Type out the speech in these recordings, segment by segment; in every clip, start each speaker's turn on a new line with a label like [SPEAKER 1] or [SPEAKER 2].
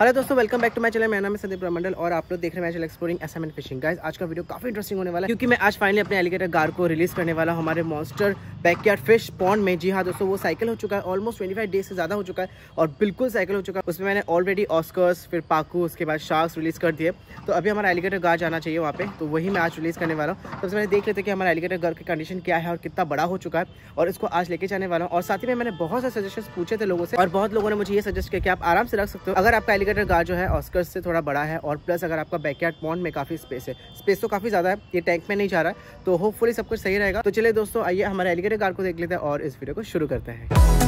[SPEAKER 1] hello दोस्तों welcome back to my channel मेरा नाम है संदीप मंडल और आप लोग देख रहे हैं channel exploring SM fishing guys आज का वीडियो काफी इंटरेस्टिंग होने वाला है क्योंकि मैं आज फाइनली अपने एलिगेटर गार को रिलीज करने वाला हूँ हमारे मॉन्स्टर बैकयार्ड फिश पॉन्ड में जी हाँ दोस्तों वो साइकिल हो चुका है ऑलमोस्ट ट्वेंटी फाइव डेज से ज्यादा हो चुका है और बिल्कुल साइकिल हो चुका है उसमें मैंने ऑलरेडी ऑस्कर्स फिर पाकू उसके बाद शार्क रिलीज कर दिए तो अभी हमारा एलिगेटर गार जाना चाहिए वहाँ पे तो वही मैं आज रिलीज करने वाला हूँ तो सबसे मैंने देख लेते कि हमारा एलिगेटर गार की कंडीशन क्या है और कितना बड़ा हो चुका है और इसको आज लेके जाने वाला हूँ और साथ ही में मैंने बहुत सारे सजेशन पूछे थे लोगों से और बहुत लोगों ने मुझे ये सजेस्ट किया कि आप आराम से रख सकते हो अगर आपका कटर गा जो है ऑस्कर से थोड़ा बड़ा है और प्लस अगर आपका बैकयार्ड पॉन्ड में काफ़ी स्पेस है स्पेस तो काफ़ी ज़्यादा है ये टैंक में नहीं जा रहा है तो होपफुली सब कुछ सही रहेगा तो चलिए दोस्तों आइए हमारे एलिगेटर कार को देख लेते हैं और इस वीडियो को शुरू करते हैं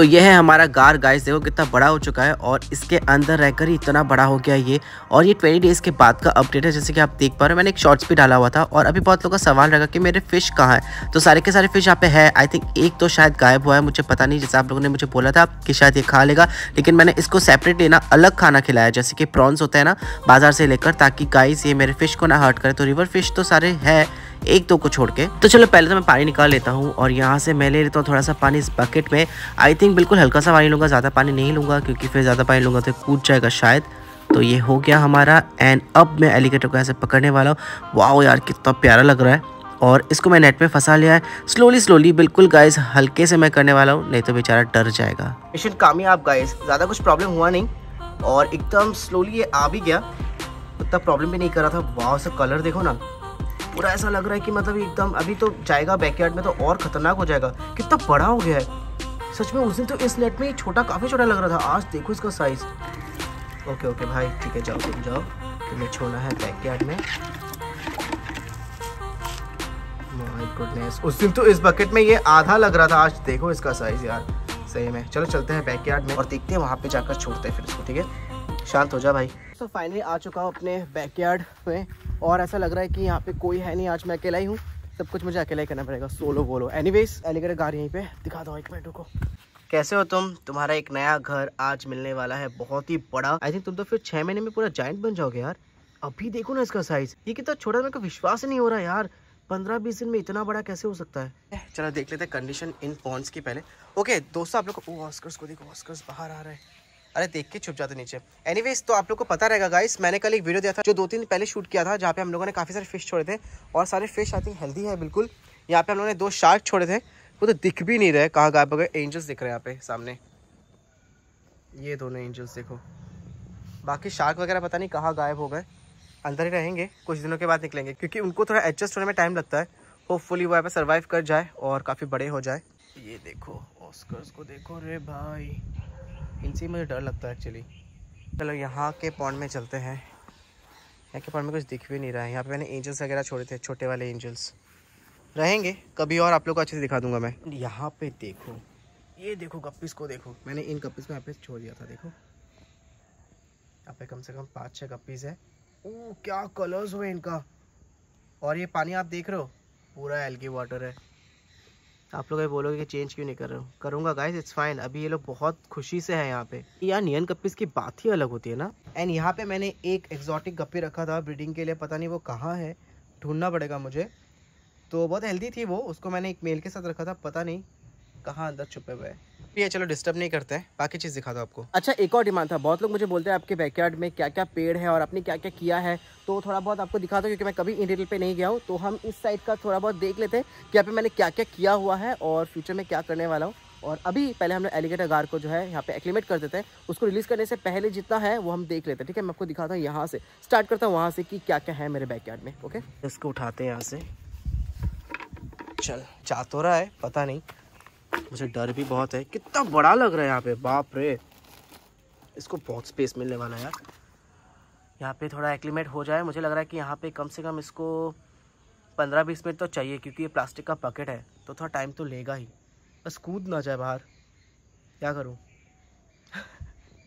[SPEAKER 1] तो ये है हमारा गार गाइस देखो कितना बड़ा हो चुका है और इसके अंदर रहकर ही इतना बड़ा हो गया ये और ये ट्वेंटी डेज़ के बाद का अपडेट है जैसे कि आप देख पा रहे हो मैंने एक शॉर्ट्स भी डाला हुआ था और अभी बहुत लोग का सवाल रखा कि मेरे फिश कहाँ है तो सारे के सारे फिश यहाँ पे है आई थिंक एक तो शायद गायब हुआ है मुझे पता नहीं जैसे आप लोगों ने मुझे बोला था कि शायद ये खा लेगा लेकिन मैंने इसको सेपरेट लेना अलग खाना खिलाया जैसे कि प्रॉन्स होता है ना बाजार से लेकर ताकि गाइस ये मेरे फिश को ना हर्ट करे तो रिवर फिश तो सारे है एक दो को छोड़ के तो चलो पहले तो मैं पानी निकाल लेता हूँ और यहाँ से मैं ले लेता हूँ थोड़ा सा पानी इस बकेट में आई थिंक बिल्कुल हल्का सा पानी लूँगा ज़्यादा पानी नहीं लूँगा क्योंकि फिर ज़्यादा पानी लूँगा तो कूद जाएगा शायद तो ये हो गया हमारा एंड अब मैं एलिगेटर को ऐसे पकड़ने वाला हूँ वाह यार कितना प्यारा लग रहा है और इसको मैं नेट में फंसा लिया है स्लोली स्लोली बिल्कुल गाइस हल्के से मैं करने वाला हूँ नहीं तो बेचारा डर जाएगा मिशन कामयाब गाइस ज़्यादा कुछ प्रॉब्लम हुआ नहीं और एकदम स्लोली ये आ भी गया उतना प्रॉब्लम भी नहीं कर रहा था वाह से कलर देखो ना पूरा ऐसा लग रहा है कि मतलब एकदम अभी तो जाएगा बैकयार्ड में तो और ख़तरनाक हो जाएगा कितना बड़ा हो गया है सच में उस दिन तो इस नेट में छोटा काफ़ी छोटा लग रहा था आज देखो इसका साइज़ ओके ओके भाई ठीक है जाओ तुम जाओ तुम्हें छोड़ना है बैक में उस दिन तो इस बकेट में ये आधा लग रहा था आज देखो इसका साइज़ यार सही में चलो चलते हैं बैकयार्ड में और देखते हैं वहाँ पे जाकर छोड़ते हैं फिर इसको ठीक है शांत हो जा भाई तो so, फाइनली आ चुका हूँ अपने बैकयार्ड में और ऐसा लग रहा है कि यहाँ पे कोई है नहीं आज मैं अकेला ही हूँ सब कुछ मुझे अकेला ही करना पड़ेगा सोलो बोलो एनी वेज एलिगेटर यहीं पे दिखा दो एक मिनट को कैसे हो तुम तुम्हारा एक नया घर आज मिलने वाला है बहुत ही बड़ा आई थिंक तुम तो फिर छः महीने में पूरा जॉइंट बन जाओगे यार अभी देखो ना इसका साइज ये कितना छोटा मेरे को विश्वास नहीं हो रहा यार पंद्रह बीस दिन में इतना बड़ा कैसे हो सकता है चलो देख लेते हैं कंडीशन इन पॉन्स की पहले ओके दोस्तों आप लोग को को देखो ऑस्कर्स बाहर आ रहे हैं अरे देख के छुप जाते नीचे एनीवेज तो आप लोग को पता रहेगा गाइस मैंने कल एक वीडियो दिया था जो दो तीन पहले शूट किया था जहाँ पे हम लोगों ने काफ़ी सारे फिश छोड़े थे और सारे फिश आई थिंक हेल्दी है बिल्कुल यहाँ पे हम लोगों ने दो शार्क छोड़े थे वो तो दिख भी नहीं रहे कहाँ गायब गए एंजल्स दिख रहे हैं यहाँ पे सामने ये दोनों एंजल्स देखो बाकी शार्क वगैरह पता नहीं कहाँ गायब हो गए अंदर ही रहेंगे कुछ दिनों के बाद निकलेंगे क्योंकि उनको थोड़ा एडजस्ट होने में टाइम लगता है होपफुली वो यहाँ पे सर्वाइव कर जाए और काफ़ी बड़े हो जाए ये देखो ऑस्कर्स को देखो रे भाई इनसे मुझे डर लगता है एक्चुअली चलो यहाँ के पॉन्ड में चलते हैं यहाँ के पॉन्ड में कुछ दिख भी नहीं रहा है यहाँ पे मैंने एंजल्स वगैरह छोड़े थे छोटे वाले एंजल्स रहेंगे कभी और आप लोग को अच्छे से दिखा दूंगा मैं यहाँ पे देखो ये देखो गप्पीस को देखो मैंने इन गप्पीस को यहाँ पे छोड़ दिया था देखो यहाँ पे कम से कम पाँच छः गप्पीस है ओ क्या कलर्स हुए इनका और ये पानी आप देख रहे हो पूरा एल्गी वाटर है आप लोग ये बोलोगे कि चेंज क्यों नहीं कर रहा हूँ करूँगा गाइस इट्स फाइन अभी ये लोग बहुत खुशी से हैं यहाँ पे यार नियन गप्पी की बात ही अलग होती है ना एंड यहाँ पे मैंने एक एक्जॉटिक गप्पी रखा था ब्रीडिंग के लिए पता नहीं वो कहाँ है ढूंढना पड़ेगा मुझे तो बहुत हेल्दी थी वो उसको मैंने एक मेल के साथ रखा था पता नहीं कहाँ अंदर छुपे हुए हैं है चलो डिस्टर्ब नहीं करते हैं बाकी चीज़ दिखा दो आपको अच्छा एक और डिमांड था बहुत लोग मुझे बोलते हैं आपके बैकयार्ड में क्या क्या पेड़ है और आपने क्या क्या किया है तो थोड़ा बहुत आपको दिखा दो क्योंकि मैं कभी इन पे नहीं गया हूँ तो हम इस साइड का थोड़ा बहुत देख लेते हैं कि यहाँ पे मैंने क्या क्या किया हुआ है और फ्यूचर में क्या करने वाला हूँ और अभी पहले हम लोग एलिगेटर गार को जो है यहाँ पे एक्लिमेट कर देते हैं उसको रिलीज़ करने से पहले जितना है वो हम देख लेते हैं ठीक है मैं आपको दिखाता हूँ यहाँ से स्टार्ट करता हूँ वहाँ से कि क्या क्या है मेरे बैकयार्ड में ओके इसको उठाते हैं यहाँ से चल जा तो रहा है पता नहीं मुझे डर भी बहुत है कितना बड़ा लग रहा है यहाँ पे बाप रे इसको बहुत स्पेस मिलने वाला है यार यहाँ पे थोड़ा एक्लीमेट हो जाए मुझे लग रहा है कि यहाँ पे कम से कम इसको पंद्रह बीस मिनट तो चाहिए क्योंकि ये प्लास्टिक का पकेट है तो थोड़ा टाइम तो लेगा ही बस कूद ना जाए बाहर क्या करूँ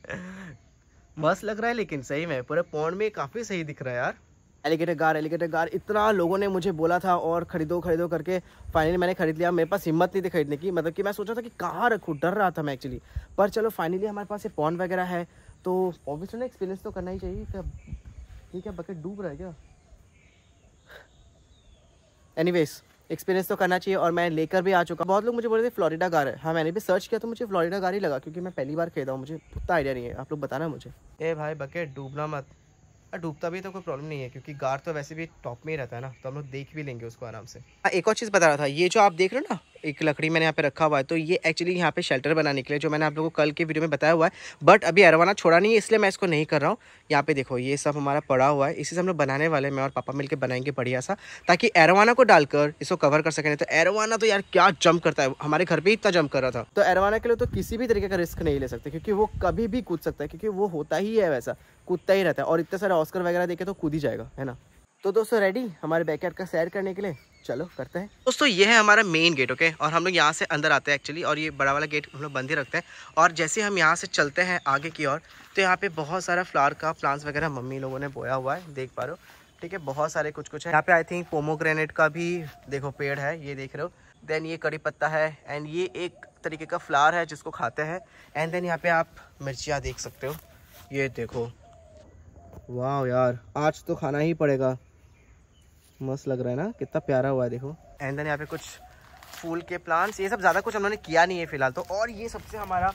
[SPEAKER 1] मस्त लग रहा है लेकिन सही में पूरे पौंड में काफ़ी सही दिख रहा है यार एलिगेटर गार एलिगेटर गार इतना लोगों ने मुझे बोला था और ख़रीदो ख़रीदो करके फाइनली मैंने ख़रीद लिया मेरे पास हिम्मत नहीं थी खरीदने की मतलब कि मैं सोचा था कि कहाँ रखूँ डर रहा था मैं एक्चुअली पर चलो फाइनली हमारे पास ये पॉन वगैरह है तो ऑब्वियसली ना एक्सपीरियंस तो करना ही चाहिए क्या ये क्या बकेट डूब रहा है क्या एनी एक्सपीरियंस तो करना चाहिए और मैं लेकर भी आ चुका बहुत लोग मुझे बोल रहे थे फ्लोरिडा गार है हाँ मैंने भी सर्च किया तो मुझे फ्लोरिडा गार ही लगा क्योंकि मैं पहली बार खरीदा हूँ मुझे उतना आइडिया नहीं है आप लोग बताना मुझे ए भाई बकेट डूबना मत डूबता भी तो कोई प्रॉब्लम नहीं है क्योंकि गार तो वैसे भी टॉप में ही रहता है ना तो हम लोग देख भी लेंगे उसको आराम से हाँ, एक और चीज़ बता रहा था ये जो आप देख रहे हो ना एक लकड़ी मैंने यहाँ पे रखा हुआ है तो ये एक्चुअली यहाँ पे शेल्टर बनाने के लिए जो मैंने आप लोगों को कल के वीडियो में बताया हुआ है बट अभी अरवाना छोड़ा नहीं है इसलिए मैं इसको नहीं कर रहा हूँ यहाँ पे देखो ये सब हमारा पड़ा हुआ है इसी से हम लोग बनाने वाले मैं और पापा मिलकर बनाएंगे बढ़िया सा ताकि एरवाना को डालकर इसको कवर कर सकें तो एरवाना तो यार क्या जंप करता है हमारे घर पर इतना जंप कर रहा था तो एरवाना के लिए तो किसी भी तरीके का रिस्क नहीं ले सकते क्योंकि वो कभी भी कूद सकता है क्योंकि वो होता ही है वैसा कूदता ही रहता है और इतने सारे ऑस्कर वगैरह देखे तो कूद ही जाएगा है ना तो दोस्तों रेडी हमारे बैकयार्ड का सैर करने के लिए चलो करते हैं दोस्तों ये है हमारा मेन गेट ओके और हम लोग यहाँ से अंदर आते हैं एक्चुअली और ये बड़ा वाला गेट हम लोग बंद ही रखते हैं और जैसे हम यहाँ से चलते हैं आगे की ओर तो यहाँ पे बहुत सारा फ्लावर का प्लांट्स वगैरह मम्मी लोगों ने बोया हुआ है देख पा रहे हो ठीक है बहुत सारे कुछ कुछ है यहाँ पे आई थिंक पोमोग्रेनेट का भी देखो पेड़ है ये देख रहे हो देन ये कड़ी पत्ता है एंड ये एक तरीके का फ्लावर है जिसको खाते हैं एंड देन यहाँ पे आप मिर्चियाँ देख सकते हो ये देखो वाह यार आज तो खाना ही पड़ेगा मस्त लग रहा है ना कितना प्यारा हुआ है देखो एंड देन यहाँ पे कुछ फूल के प्लांट्स ये सब ज़्यादा कुछ हमने किया नहीं है फिलहाल तो और ये सबसे हमारा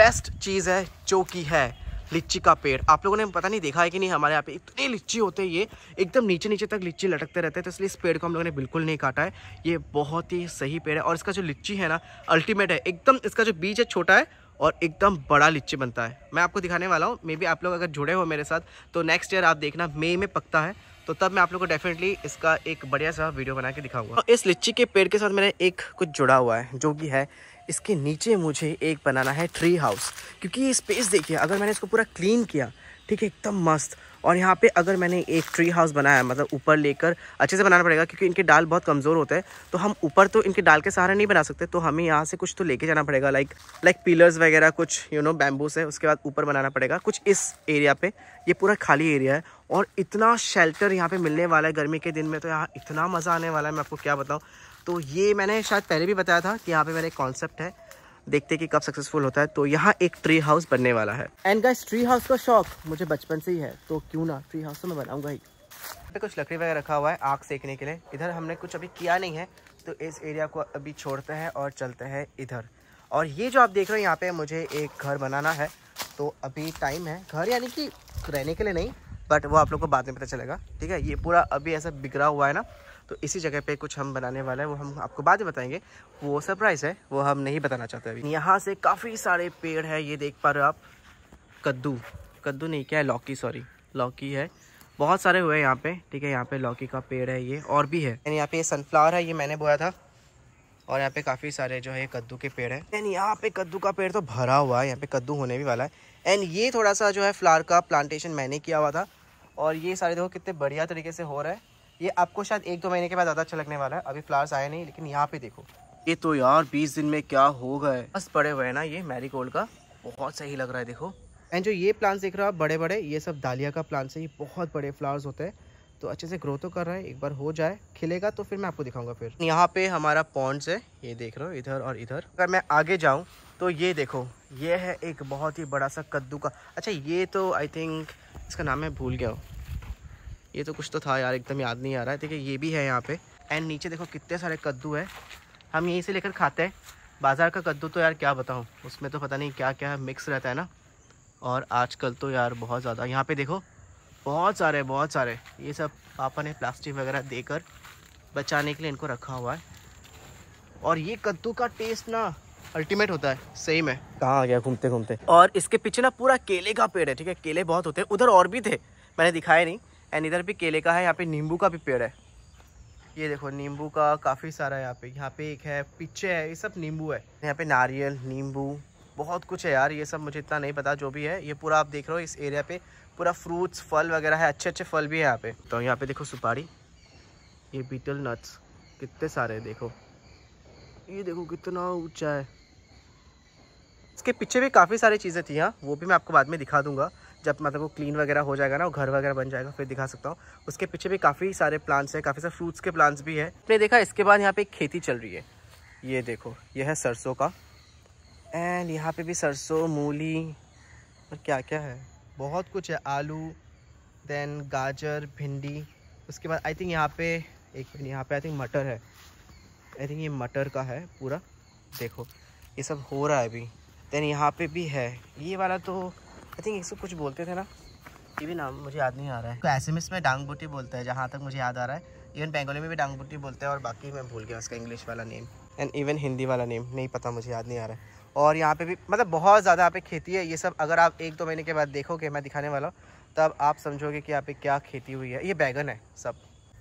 [SPEAKER 1] बेस्ट चीज़ है जो कि है लिच्ची का पेड़ आप लोगों ने पता नहीं देखा है कि नहीं हमारे यहाँ पे इतने लिच्ची होते हैं ये एकदम नीचे नीचे तक लिच्ची लटकते रहते हैं तो इसलिए इस पेड़ को हम लोगों ने बिल्कुल नहीं काटा है ये बहुत ही सही पेड़ है और इसका जो लिच्ची है ना अल्टीमेट है एकदम इसका जो बीज है छोटा है और एकदम बड़ा लिच्ची बनता है मैं आपको दिखाने वाला हूँ मे बी आप लोग अगर जुड़े हो मेरे साथ तो नेक्स्ट ईयर आप देखना मई में पकता है तो तब मैं आप लोग को डेफिनेटली इसका एक बढ़िया सा वीडियो बना के दिखाऊंगा हाँ, इस लीची के पेड़ के साथ मैंने एक कुछ जुड़ा हुआ है जो कि है इसके नीचे मुझे एक बनाना है ट्री हाउस क्योंकि ये स्पेस देखिए अगर मैंने इसको पूरा क्लीन किया ठीक है एकदम मस्त और यहाँ पे अगर मैंने एक ट्री हाउस बनाया मतलब ऊपर लेकर अच्छे से बनाना पड़ेगा क्योंकि इनके डाल बहुत कमज़ोर होते हैं तो हम ऊपर तो इनके डाल के सहारा नहीं बना सकते तो हमें यहाँ से कुछ तो लेके जाना पड़ेगा लाइक लाइक पिलर्स वगैरह कुछ यू नो बैम्बूस है उसके बाद ऊपर बनाना पड़ेगा कुछ इस एरिया पर ये पूरा खाली एरिया है और इतना शेल्टर यहाँ पर मिलने वाला है गर्मी के दिन में तो यहाँ इतना मज़ा आने वाला है मैं आपको क्या बताऊँ तो ये मैंने शायद पहले भी बताया था कि यहाँ पर मेरा एक कॉन्सेप्ट है देखते हैं कि कब सक्सेसफुल होता है तो यहाँ एक ट्री हाउस बनने वाला है एंड गाइस ट्री हाउस का शौक मुझे बचपन से ही है तो क्यों ना ट्री हाउस तो मैं बनाऊंगा ही पे कुछ लकड़ी वगैरह रखा हुआ है आग सेकने के लिए इधर हमने कुछ अभी किया नहीं है तो इस एरिया को अभी छोड़ते हैं और चलते हैं इधर और ये जो आप देख रहे हो यहाँ पे मुझे एक घर बनाना है तो अभी टाइम है घर यानी कि रहने के लिए नहीं बट वो आप लोग को बाद में पता चलेगा ठीक है ये पूरा अभी ऐसा बिगड़ा हुआ है ना तो इसी जगह पे कुछ हम बनाने वाला है वो हम आपको बाद में बताएंगे वो सरप्राइज़ है वो हम नहीं बताना चाहते अभी यहाँ से काफ़ी सारे पेड़ है ये देख पा रहे हो आप कद्दू कद्दू नहीं क्या है लौकी सॉरी लौकी है बहुत सारे हुए हैं यहाँ पे ठीक है यहाँ पे लौकी का पेड़ है ये और भी है यहाँ पे सनफ्लावर है ये मैंने बोया था और यहाँ पे काफ़ी सारे जो है कद्दू के पेड़ है एंड यहाँ पे कद्दू का पेड़ तो भरा हुआ है यहाँ पे कद्दू होने भी वाला है एंड ये थोड़ा सा जो है फ्लावर का प्लांटेशन मैंने किया हुआ था और ये सारे देखो कितने बढ़िया तरीके से हो रहा है ये आपको शायद एक दो महीने के बाद ज़्यादा अच्छा लगने वाला है अभी फ्लावर्स आए नहीं लेकिन यहाँ पे देखो ये तो यार बीस दिन में क्या हो गए बस पड़े हुए ना ये मैरीगोल्ड का बहुत सही लग रहा है देखो एंड जो ये प्लांट्स देख रहे हो आप बड़े बड़े ये सब दालिया का प्लांट्स है ये बहुत बड़े फ्लावर्स होते हैं तो अच्छे से ग्रो तो कर रहा है एक बार हो जाए खिलेगा तो फिर मैं आपको दिखाऊंगा फिर यहाँ पे हमारा पॉन्ड्स है ये देख रहे हो इधर और इधर अगर मैं आगे जाऊँ तो ये देखो ये है एक बहुत ही बड़ा सा कद्दू का अच्छा ये तो आई थिंक इसका नाम मैं भूल गया हूँ ये तो कुछ तो था यार एकदम याद नहीं आ रहा है देखिए ये भी है यहाँ पे एंड नीचे देखो कितने सारे कद्दू है हम यहीं से लेकर खाते हैं बाज़ार का कद्दू तो यार क्या बताऊँ उसमें तो पता नहीं क्या क्या मिक्स रहता है ना और आजकल तो यार बहुत ज़्यादा यहाँ पे देखो बहुत सारे बहुत सारे ये सब पापा ने प्लास्टिक वगैरह देकर बचाने के लिए इनको रखा हुआ है और ये कद्दू का टेस्ट ना अल्टीमेट होता है सही में कहाँ आ गया घूमते घूमते और इसके पीछे ना पूरा केले का पेड़ है ठीक है केले बहुत होते हैं उधर और भी थे मैंने दिखाए नहीं एंड इधर भी केले का है यहाँ पे नींबू का भी पेड़ है ये देखो नींबू का काफ़ी सारा यहाँ पे यहाँ पे एक है पीछे है ये सब नींबू है यहाँ पे नारियल नींबू बहुत कुछ है यार ये सब मुझे इतना नहीं पता जो भी है ये पूरा आप देख रहे हो इस एरिया पे पूरा फ्रूट्स फल वगैरह है अच्छे अच्छे फल भी है यहाँ पे तो यहाँ पे देखो सुपारी ये बीटल नट्स कितने सारे है देखो ये देखो कितना ऊँचा है इसके पीछे भी काफ़ी सारी चीज़ें थी यहाँ वो भी मैं आपको बाद में दिखा दूंगा जब मतलब वो क्लीन वगैरह हो जाएगा ना वो घर वगैरह बन जाएगा फिर दिखा सकता हूँ उसके पीछे भी काफ़ी सारे प्लांट्स हैं काफ़ी सारे फ्रूट्स के प्लांट्स भी है आपने देखा इसके बाद यहाँ पे खेती चल रही है ये देखो यह है सरसों का एंड यहाँ पे भी सरसों मूली और क्या क्या है बहुत कुछ है आलू देन गाजर भिंडी उसके बाद आई थिंक यहाँ पे एक मिनट यहाँ पे आई थिंक मटर है आई थिंक ये मटर का है पूरा देखो ये सब हो रहा है अभी देन यहाँ पे भी है ये वाला तो आई थिंक इसको कुछ बोलते थे ना ये भी नाम मुझे याद नहीं आ रहा है तो ऐसे में इसमें डांग बूटी बोलता है जहाँ तक मुझे याद आ रहा है इवन बंगाली में भी डांग बूटी बोलते हैं और बाकी मैं भूल गया उसका इंग्लिश वाला नेम एंड इवन हिंदी वाला नेम नहीं पता मुझे याद नहीं आ रहा है और यहाँ पे भी मतलब बहुत ज़्यादा यहाँ पे खेती है ये सब अगर आप एक दो महीने के बाद देखोगे मैं दिखाने वाला हूँ तब आप समझोगे कि यहाँ पे क्या खेती हुई है ये बैगन है सब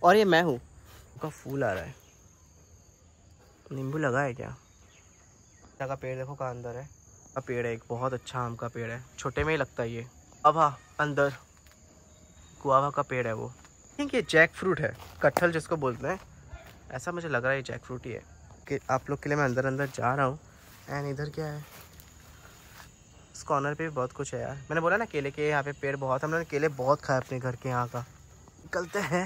[SPEAKER 1] और ये मैं हूँ उनका फूल आ रहा है नींबू लगा है क्या का पेड़ देखो कहाँ अंदर है का पेड़ है एक बहुत अच्छा आम का पेड़ है छोटे में ही लगता है ये अभा अंदर कुआवा का पेड़ है वो ठीक है जैक फ्रूट है कटहल जिसको बोलते हैं ऐसा मुझे लग रहा है ये जैक फ्रूट ही है कि आप लोग के लिए मैं अंदर अंदर जा रहा हूँ एंड इधर क्या है इस कॉर्नर पर भी बहुत कुछ है यार मैंने बोला ना केले के यहाँ पे पेड़ बहुत हमने केले बहुत खाए अपने घर के यहाँ का निकलते हैं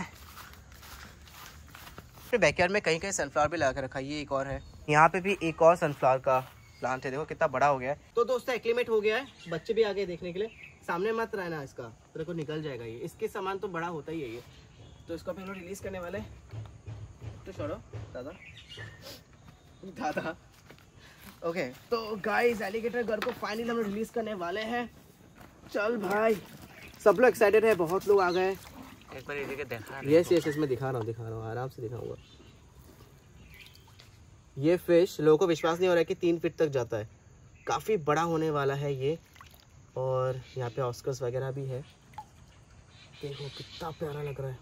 [SPEAKER 1] अपने बैकयार्ड में कहीं कहीं सनफ्लावर भी लगा के रखा ये एक और है यहाँ पे भी एक और सनफ्लावर का प्लांट है देखो कितना बड़ा हो गया है तो दोस्तों एक्लीमेट हो गया है बच्चे भी आ गए देखने के लिए सामने मत रहना इसका तेरे को निकल जाएगा ये इसके सामान तो बड़ा होता ही है ये तो इसको अभी हम लोग रिलीज करने वाले तो छोड़ो दादा दादा ओके तो गाइस एलिगेटर घर को फाइनल हम रिलीज करने वाले हैं चल भाई सब लोग एक्साइटेड है बहुत लोग आ गए एक बार देखा यस यस इसमें दिखा रहा हूँ दिखा रहा हूँ आराम से दिखाऊंगा ये फिश लोगों को विश्वास नहीं हो रहा है कि तीन फिट तक जाता है काफ़ी बड़ा होने वाला है ये और यहाँ पे ऑस्कर्स वगैरह भी है देखो कितना प्यारा लग रहा है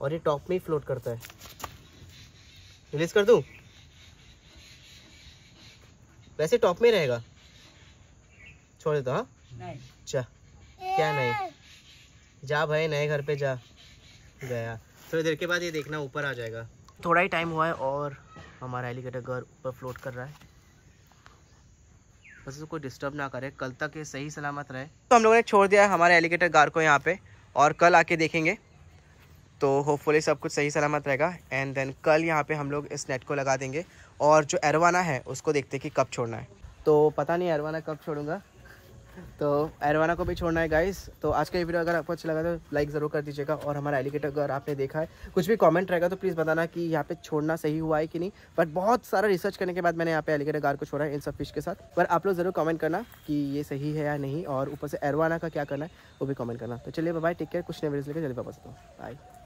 [SPEAKER 1] और ये टॉप में ही फ्लोट करता है रिलीज़ कर दूँ वैसे टॉप में रहेगा छोड़ देता हाँ अच्छा क्या नहीं जा भाई नए घर पे जा गया थोड़ी देर के बाद ये देखना ऊपर आ जाएगा थोड़ा ही टाइम हुआ है और हमारा एलिगेटर घर ऊपर फ्लोट कर रहा है बस उसको डिस्टर्ब ना करे कल तक ये सही सलामत रहे तो हम लोगों ने छोड़ दिया है हमारे एलिगेटर गार को यहाँ पे और कल आके देखेंगे तो होपफुली सब कुछ सही सलामत रहेगा एंड देन कल यहाँ पे हम लोग इस नेट को लगा देंगे और जो एरवाना है उसको देखते कि कब छोड़ना है तो पता नहीं एरवाना कब छोड़ूंगा तो एरवाना को भी छोड़ना है गाइस तो आज का ये वीडियो अगर आपको अच्छा लगा तो लाइक ज़रूर कर दीजिएगा और हमारा एलिगेटर अगर आपने देखा है कुछ भी कमेंट रहेगा तो प्लीज़ बताना कि यहाँ पे छोड़ना सही हुआ है कि नहीं बट बहुत सारा रिसर्च करने के बाद मैंने यहाँ पे एलिगेटर गार को छोड़ा है इन सब फिश के साथ पर आप लोग ज़रूर कॉमेंट करना कि ये सही है या नहीं और ऊपर से एरवाना का क्या करना है वो भी कॉमेंट करना तो चलिए बाय टेक केयर कुछ नहीं वीडियो लेकर जल्दी वापस बाय